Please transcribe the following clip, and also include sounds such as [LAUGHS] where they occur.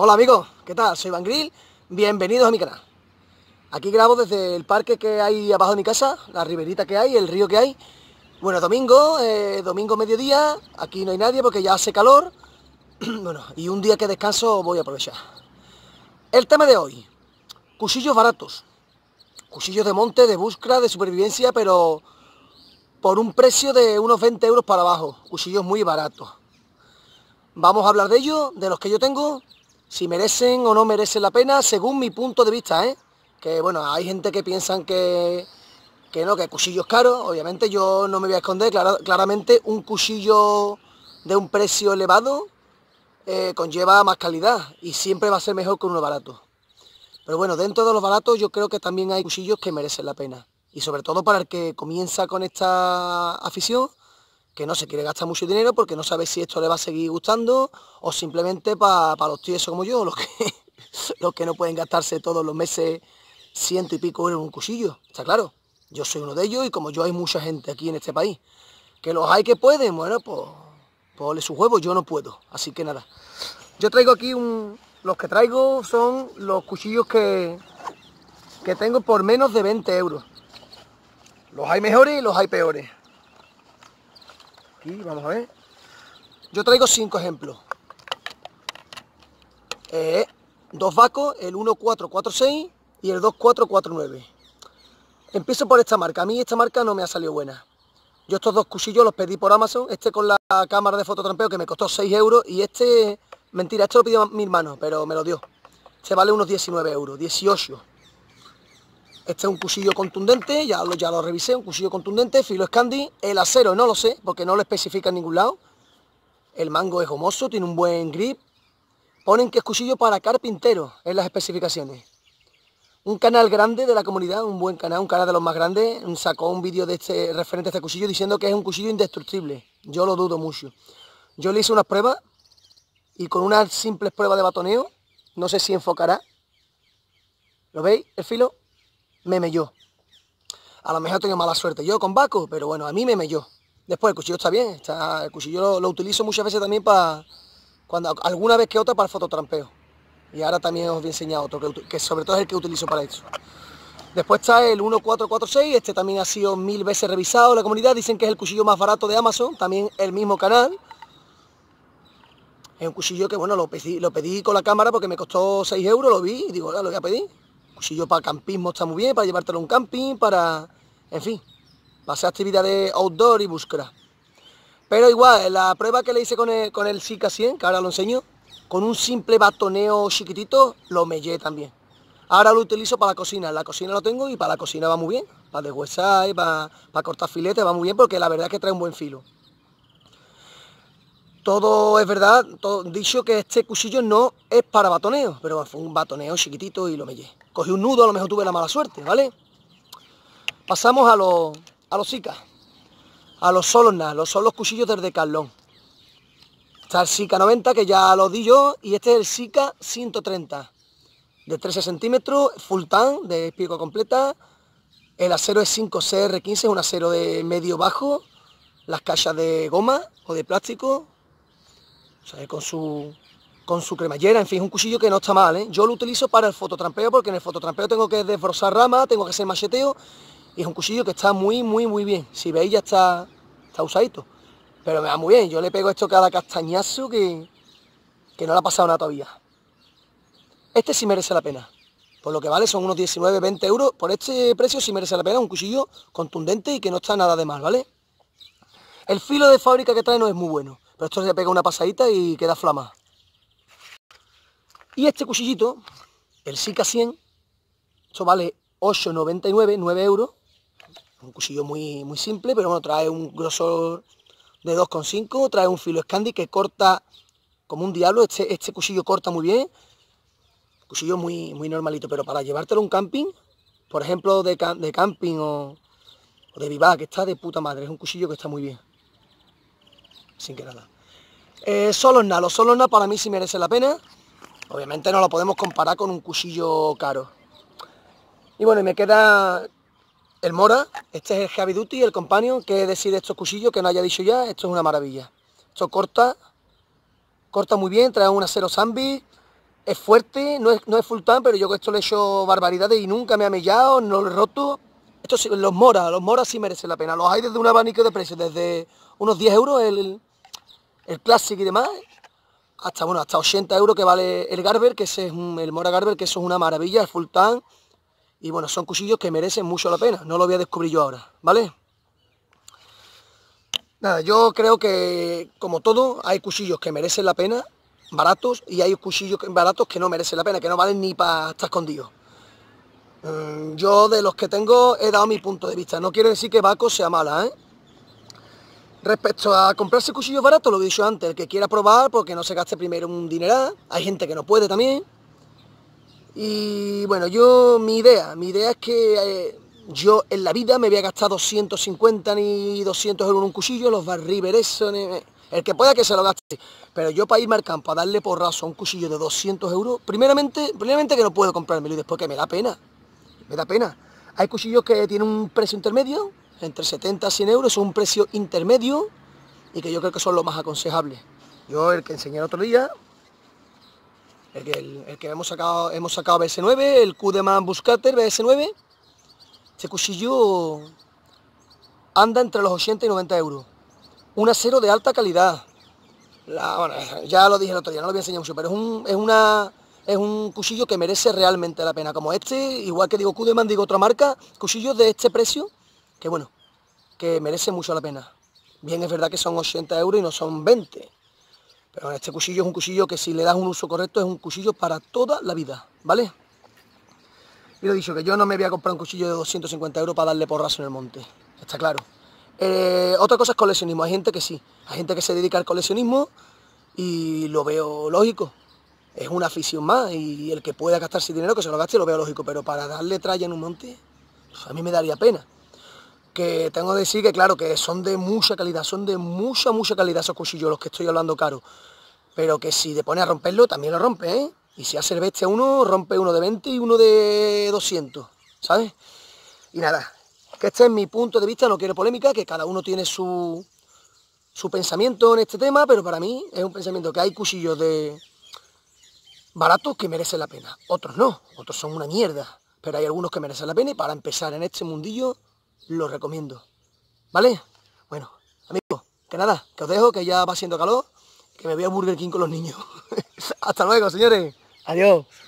Hola amigos, ¿qué tal? Soy Van Grill, bienvenidos a mi canal. Aquí grabo desde el parque que hay abajo de mi casa, la riberita que hay, el río que hay. Bueno, domingo, eh, domingo mediodía, aquí no hay nadie porque ya hace calor. [CLEARS THROAT] bueno, y un día que descanso voy a aprovechar. El tema de hoy, cuchillos baratos. Cuchillos de monte, de búsqueda, de supervivencia, pero por un precio de unos 20 euros para abajo. Cuchillos muy baratos. Vamos a hablar de ellos, de los que yo tengo, si merecen o no merecen la pena, según mi punto de vista, ¿eh? Que bueno, hay gente que piensan que, que no, que cuchillos caros, obviamente yo no me voy a esconder, claramente un cuchillo de un precio elevado eh, conlleva más calidad y siempre va a ser mejor que uno barato. Pero bueno, dentro de los baratos yo creo que también hay cuchillos que merecen la pena. Y sobre todo para el que comienza con esta afición, que no se quiere gastar mucho dinero porque no sabe si esto le va a seguir gustando o simplemente para los tíos como yo, los que, [LAUGHS] los que no pueden gastarse todos los meses ciento y pico en un cuchillo, está claro. Yo soy uno de ellos y como yo hay mucha gente aquí en este país. Que los hay que pueden, bueno, pues ponle pues su huevo, yo no puedo. Así que nada. Yo traigo aquí un... Los que traigo son los cuchillos que, que tengo por menos de 20 euros. Los hay mejores y los hay peores vamos a ver. Yo traigo cinco ejemplos. Eh, dos vacos, el 1446 y el 2449. Empiezo por esta marca. A mí esta marca no me ha salido buena. Yo estos dos cuchillos los pedí por Amazon. Este con la cámara de fototrampeo que me costó 6 euros. Y este, mentira, esto lo pidió mi hermano, pero me lo dio. Se este vale unos 19 euros, 18. Este es un cuchillo contundente, ya lo, ya lo revisé, un cuchillo contundente, filo Scandi. El acero no lo sé, porque no lo especifica en ningún lado. El mango es gomoso, tiene un buen grip. Ponen que es cuchillo para carpintero en las especificaciones. Un canal grande de la comunidad, un buen canal, un canal de los más grandes, sacó un vídeo de este referente a este cuchillo diciendo que es un cuchillo indestructible. Yo lo dudo mucho. Yo le hice unas pruebas y con unas simples pruebas de batoneo, no sé si enfocará. ¿Lo veis el filo? me yo. A lo mejor tengo mala suerte yo con Baco, pero bueno, a mí me yo. Después el cuchillo está bien, está, el cuchillo lo, utilizo muchas veces también para, cuando alguna vez que otra para el fototrampeo. Y ahora también os voy a enseñar otro, que, sobre todo es el que utilizo para eso. Después está el 1446, este también ha sido mil veces revisado la comunidad, dicen que es el cuchillo más barato de Amazon, también el mismo canal. Es un cuchillo que bueno, lo pedí, lo pedí con la cámara porque me costó 6 euros, lo vi y digo, lo voy a pedir. Cuchillo para campismo está muy bien, para llevártelo a un camping, para... En fin, para hacer actividades outdoor y búsqueda. Pero igual, la prueba que le hice con el, con el 100, que ahora lo enseño, con un simple batoneo chiquitito, lo mellé también. Ahora lo utilizo para la cocina. La cocina lo tengo y para la cocina va muy bien. Para deshuesar y para, cortar filetes va muy bien porque la verdad es que trae un buen filo. Todo es verdad, dicho que este cuchillo no es para batoneo, pero fue un batoneo chiquitito y lo mellé. Cogí un nudo, a lo mejor tuve la mala suerte, ¿vale? Pasamos a los, a los sicas, a los solos los solos cuchillos desde Carlón. Está el Sika 90, que ya lo di yo, y este es el Zika 130, de 13 centímetros, full tan, de pico completa. El acero es 5CR15, es un acero de medio bajo, las callas de goma o de plástico, o sea, con su con su cremallera, en fin, es un cuchillo que no está mal, ¿eh? Yo lo utilizo para el fototrampeo porque en el fototrampeo tengo que desbrozar ramas, tengo que hacer macheteo y es un cuchillo que está muy, muy, muy bien. Si veis ya está, está usadito, pero me va muy bien. Yo le pego esto cada castañazo que, que no le ha pasado nada todavía. Este sí merece la pena. Por lo que vale son unos 19, 20 euros. Por este precio sí merece la pena un cuchillo contundente y que no está nada de mal, ¿vale? El filo de fábrica que trae no es muy bueno, pero esto se pega una pasadita y queda flama. Y este cuchillito, el Sika 100, eso vale 8,99, 9 euros. Un cuchillo muy, muy simple, pero bueno, trae un grosor de 2,5, trae un filo Scandi que corta como un diablo. Este, este cuchillo corta muy bien, cuchillo muy, muy normalito, pero para llevártelo a un camping, por ejemplo, de, camping o, de vivac, que está de puta madre, es un cuchillo que está muy bien. Sin que nada. Eh, nada los nada para mí sí merece la pena. Obviamente no lo podemos comparar con un cuchillo caro. Y bueno, y me queda el Mora, este es el Heavy Duty, el Companion, que decir estos cuchillos que no haya dicho ya, esto es una maravilla. Esto corta, corta muy bien, trae un acero zambi, es fuerte, no es, no es full time, pero yo con esto le he hecho barbaridades y nunca me ha mellado, no lo he roto. Estos, los Mora, los Mora sí merecen la pena, los hay desde un abanico de precios, desde unos 10 euros el, el Classic y demás, hasta, bueno, hasta 80 euros que vale el Garber, que es un, el Mora Garber, que eso es una maravilla, el full Y bueno, son cuchillos que merecen mucho la pena, no lo voy a descubrir yo ahora, ¿vale? Nada, yo creo que, como todo, hay cuchillos que merecen la pena, baratos, y hay cuchillos baratos que no merecen la pena, que no valen ni para estar escondidos. Mm, yo de los que tengo he dado mi punto de vista. No quiero decir que Baco sea mala, ¿eh? Respecto a comprarse cuchillos baratos, lo he dicho antes, el que quiera probar, porque no se gaste primero un dineral, hay gente que no puede también. Y bueno, yo, mi idea, mi idea es que eh, yo en la vida me voy a gastar 250 ni 200 euros en un cuchillo, los barriberes, eh, el que pueda que se lo gaste. Pero yo para irme al campo a darle porrazo a un cuchillo de 200 euros, primeramente, primeramente que no puedo comprármelo y después que me da pena, me da pena. Hay cuchillos que tienen un precio intermedio, entre 70 a 100 euros, es un precio intermedio y que yo creo que son los más aconsejables. Yo el que enseñé el otro día, el que, hemos sacado hemos sacado BS9, el kudeman Buscater BS9, este cuchillo anda entre los 80 y 90 euros. Un acero de alta calidad. ya lo dije el otro día, no lo voy a mucho, pero es un, una, es un cuchillo que merece realmente la pena. Como este, igual que digo Kudeman, digo otra marca, cuchillos de este precio que bueno, que merece mucho la pena. Bien, es verdad que son 80 euros y no son 20. Pero este cuchillo es un cuchillo que si le das un uso correcto es un cuchillo para toda la vida, ¿vale? Y lo he dicho, que yo no me voy a comprar un cuchillo de 250 euros para darle porrazo en el monte. Está claro. Eh, otra cosa es coleccionismo. Hay gente que sí. Hay gente que se dedica al coleccionismo y lo veo lógico. Es una afición más y el que pueda gastarse dinero que se lo gaste lo veo lógico. Pero para darle tralla en un monte, pues a mí me daría pena que tengo que decir que claro, que son de mucha calidad, son de mucha, mucha calidad esos cuchillos los que estoy hablando caro. Pero que si te pone a romperlo, también lo rompe, ¿eh? Y si hace el bestia uno, rompe uno de 20 y uno de 200, ¿sabes? Y nada, que este es mi punto de vista, no quiero polémica, que cada uno tiene su, su pensamiento en este tema, pero para mí es un pensamiento que hay cuchillos de baratos que merecen la pena, otros no, otros son una mierda, pero hay algunos que merecen la pena y para empezar en este mundillo lo recomiendo. ¿Vale? Bueno, amigos, que nada, que os dejo, que ya va siendo calor, que me voy a Burger King con los niños. [LAUGHS] Hasta luego, señores. Adiós.